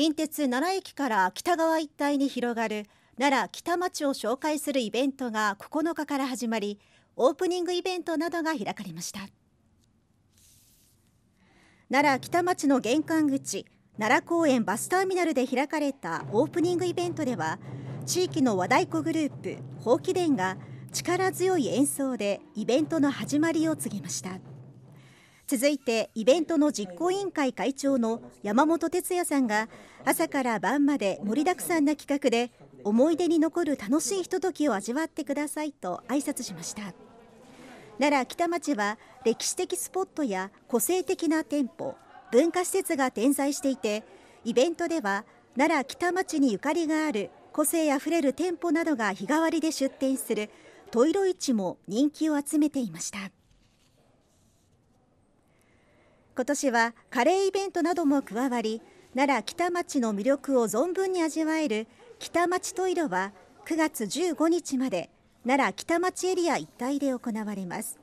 近鉄奈良駅から北側一帯に広がる奈良北町を紹介するイベントが9日から始まりオープニングイベントなどが開かれました奈良北町の玄関口奈良公園バスターミナルで開かれたオープニングイベントでは地域の和太鼓グループほうき伝が力強い演奏でイベントの始まりを告げました。続いてイベントの実行委員会会長の山本哲也さんが朝から晩まで盛りだくさんな企画で思い出に残る楽しいひとときを味わってくださいと挨拶しました奈良北町は歴史的スポットや個性的な店舗文化施設が点在していてイベントでは奈良北町にゆかりがある個性あふれる店舗などが日替わりで出店するトイロ市も人気を集めていました今年はカレーイベントなども加わり奈良北町の魅力を存分に味わえる北町トイロは9月15日まで奈良北町エリア一帯で行われます